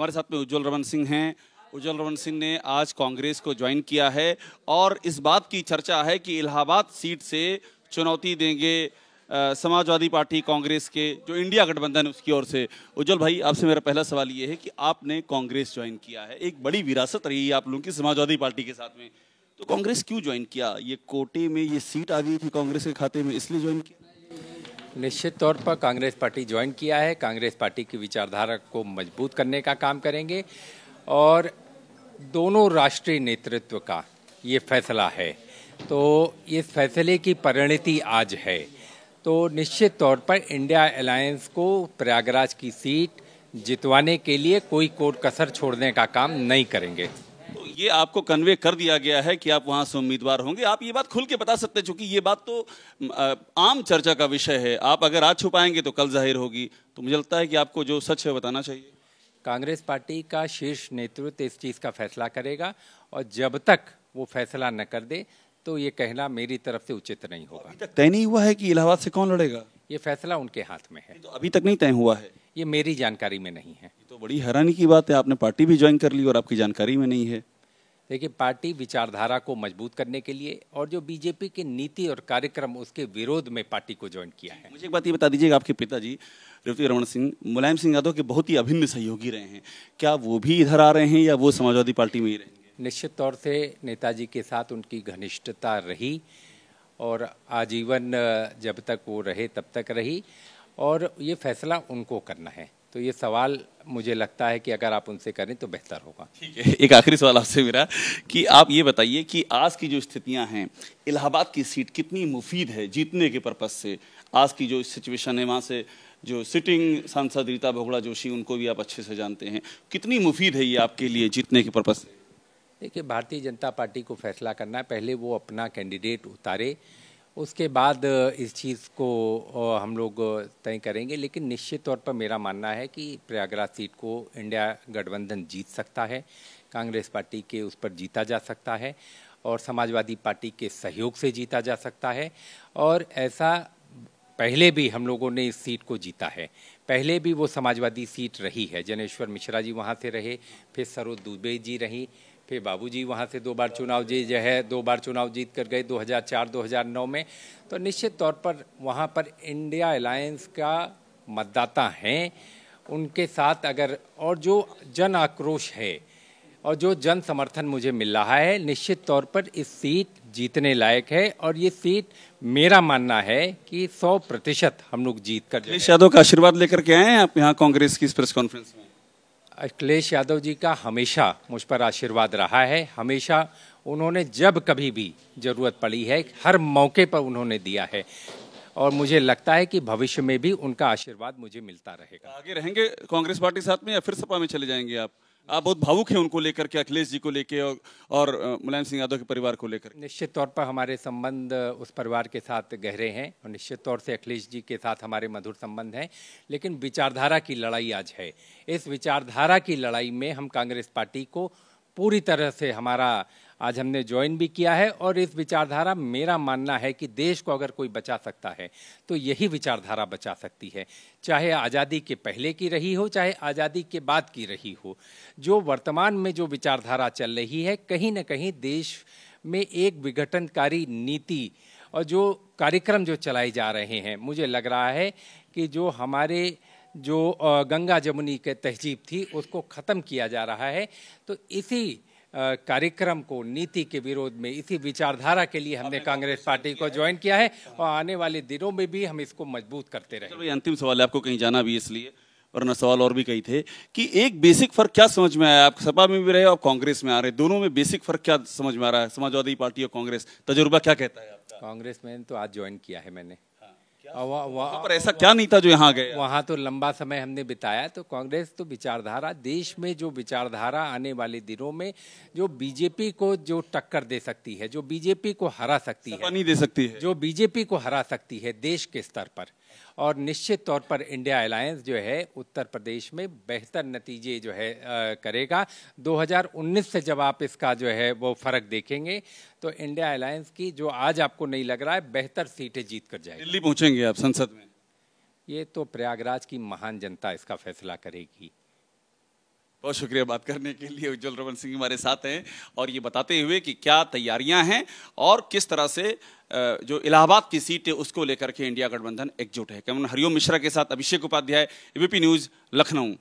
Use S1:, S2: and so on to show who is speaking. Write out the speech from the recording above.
S1: हमारे साथ में उज्जवल रमन सिंह हैं उज्जवल रमन सिंह ने आज कांग्रेस को ज्वाइन किया है और इस बात की चर्चा है कि इलाहाबाद सीट से चुनौती देंगे समाजवादी पार्टी कांग्रेस के जो इंडिया गठबंधन उसकी ओर से उज्जवल भाई आपसे मेरा पहला सवाल ये है कि आपने कांग्रेस ज्वाइन किया है एक बड़ी विरासत रही है आप लोगों की समाजवादी पार्टी के साथ में तो कांग्रेस
S2: क्यों ज्वाइन किया ये कोटे में ये
S1: सीट आ गई थी कांग्रेस के खाते में इसलिए ज्वाइन किया
S2: निश्चित तौर पर कांग्रेस पार्टी ज्वाइन किया है कांग्रेस पार्टी की विचारधारा को मजबूत करने का काम करेंगे और दोनों राष्ट्रीय नेतृत्व का ये फैसला है तो इस फैसले की परिणति आज है तो निश्चित तौर पर इंडिया अलायंस को प्रयागराज की सीट जितवाने के लिए कोई कोट कसर छोड़ने का काम नहीं करेंगे ये आपको कन्वे कर दिया गया है कि आप वहां
S1: से उम्मीदवार होंगे आप ये बात खुल के बता सकते हैं चूंकि ये बात तो आम चर्चा का विषय है
S2: आप अगर आज छुपाएंगे तो कल जाहिर होगी तो मुझे लगता है कि आपको जो सच है बताना चाहिए कांग्रेस पार्टी का शीर्ष नेतृत्व इस चीज़ का फैसला करेगा और जब तक वो फैसला न कर दे तो ये कहना मेरी तरफ से उचित नहीं होगा
S1: तय नहीं हुआ है कि इलाहाबाद से कौन लड़ेगा
S2: ये फैसला उनके हाथ में है
S1: तो अभी तक नहीं तय हुआ है
S2: ये मेरी जानकारी में नहीं है तो बड़ी
S1: हैरानी की बात है आपने पार्टी भी ज्वाइन कर ली और आपकी जानकारी में नहीं है
S2: देखिए पार्टी विचारधारा को मजबूत करने के लिए और जो बीजेपी की नीति और कार्यक्रम उसके विरोध में पार्टी को ज्वाइन किया है मुझे एक बात ये बता दीजिएगा आपके पिताजी ऋतिक रमन सिंह मुलायम सिंह यादव के बहुत ही अभिन्न सहयोगी रहे हैं
S1: क्या वो भी इधर आ रहे हैं या वो समाजवादी पार्टी में ही रहेंगे
S2: निश्चित तौर से नेताजी के साथ उनकी घनिष्ठता रही और आजीवन जब तक वो रहे तब तक रही और ये फैसला उनको करना है तो ये सवाल मुझे लगता है कि अगर आप उनसे करें तो बेहतर होगा ठीक है एक आखिरी
S1: सवाल आपसे मेरा कि आप ये बताइए कि आज की जो स्थितियां हैं इलाहाबाद की सीट कितनी मुफीद है जीतने के पर्पज़ से आज की जो सिचुएशन है वहाँ से जो सिटिंग सांसद रीता भोगड़ा जोशी उनको भी आप अच्छे से जानते हैं कितनी मुफीद है ये आपके लिए जीतने के पर्पज़ से
S2: देखिए भारतीय जनता पार्टी को फैसला करना है पहले वो अपना कैंडिडेट उतारे उसके बाद इस चीज़ को हम लोग तय करेंगे लेकिन निश्चित तौर पर मेरा मानना है कि प्रयागराज सीट को इंडिया गठबंधन जीत सकता है कांग्रेस पार्टी के उस पर जीता जा सकता है और समाजवादी पार्टी के सहयोग से जीता जा सकता है और ऐसा पहले भी हम लोगों ने इस सीट को जीता है पहले भी वो समाजवादी सीट रही है जनेश्वर मिश्रा जी वहाँ से रहे फिर सरोज दुबे जी रहीं फिर बाबूजी वहाँ से दो बार चुनाव जी जो है दो बार चुनाव जीत कर गए 2004-2009 में तो निश्चित तौर पर वहाँ पर इंडिया अलायंस का मतदाता हैं उनके साथ अगर और जो जन आक्रोश है और जो जन समर्थन मुझे मिल रहा है निश्चित तौर पर इस सीट जीतने लायक है और ये सीट मेरा मानना है कि 100 प्रतिशत हम लोग जीत कर यादव का
S1: आशीर्वाद लेकर के आए हैं आप यहाँ कांग्रेस की इस प्रेस कॉन्फ्रेंस में
S2: अखिलेश यादव जी का हमेशा मुझ पर आशीर्वाद रहा है हमेशा उन्होंने जब कभी भी ज़रूरत पड़ी है हर मौके पर उन्होंने दिया है और मुझे लगता है कि भविष्य में भी उनका आशीर्वाद मुझे मिलता रहेगा
S1: आगे रहेंगे कांग्रेस पार्टी साथ में या फिर सपा में चले जाएंगे आप आप बहुत भावुक हैं उनको लेकर के अखिलेश जी को लेकर और, और मुलायम सिंह यादव के परिवार को लेकर
S2: निश्चित तौर पर हमारे संबंध उस परिवार के साथ गहरे हैं और निश्चित तौर से अखिलेश जी के साथ हमारे मधुर संबंध हैं लेकिन विचारधारा की लड़ाई आज है इस विचारधारा की लड़ाई में हम कांग्रेस पार्टी को पूरी तरह से हमारा आज हमने ज्वाइन भी किया है और इस विचारधारा मेरा मानना है कि देश को अगर कोई बचा सकता है तो यही विचारधारा बचा सकती है चाहे आज़ादी के पहले की रही हो चाहे आज़ादी के बाद की रही हो जो वर्तमान में जो विचारधारा चल रही है कहीं ना कहीं देश में एक विघटनकारी नीति और जो कार्यक्रम जो चलाए जा रहे हैं मुझे लग रहा है कि जो हमारे जो गंगा जमुनी के तहजीब थी उसको ख़त्म किया जा रहा है तो इसी कार्यक्रम को नीति के विरोध में इसी विचारधारा के लिए हमने कांग्रेस पार्टी को ज्वाइन किया है और आने वाले दिनों में भी हम इसको मजबूत करते रहे अच्छा,
S1: अंतिम सवाल है आपको कहीं जाना भी इसलिए वरना सवाल और भी कई थे कि एक बेसिक फर्क क्या समझ में आया आप सपा में भी रहे और कांग्रेस में आ रहे दोनों में बेसिक फर्क क्या समझ में आ रहा है समाजवादी पार्टी और
S2: कांग्रेस तजुर्बा क्या कहता है आपका कांग्रेस में तो आज ज्वाइन किया है मैंने हाँ, पर ऐसा क्या नहीं था जो यहाँ गए वहाँ तो लंबा समय हमने बिताया तो कांग्रेस तो विचारधारा देश में जो विचारधारा आने वाले दिनों में जो बीजेपी को जो टक्कर दे सकती है जो बीजेपी को हरा सकती है नहीं दे सकती है जो बीजेपी को हरा सकती है देश के स्तर पर और निश्चित तौर पर इंडिया अलायंस जो है उत्तर प्रदेश में बेहतर नतीजे जो है आ, करेगा 2019 से जब आप इसका जो है वो फ़र्क देखेंगे तो इंडिया अलायंस की जो आज आपको नहीं लग रहा है बेहतर सीटें जीत कर जाएगी दिल्ली
S1: पहुंचेंगे आप संसद में
S2: ये तो प्रयागराज की महान जनता इसका फैसला करेगी
S1: बहुत शुक्रिया बात करने के लिए उज्जवल रमन सिंह हमारे साथ हैं और ये बताते हुए कि क्या तैयारियां हैं और किस तरह से जो इलाहाबाद की सीट है उसको लेकर के इंडिया गठबंधन एकजुट है कैमरन हरिओम मिश्रा के साथ अभिषेक उपाध्याय एबीपी न्यूज लखनऊ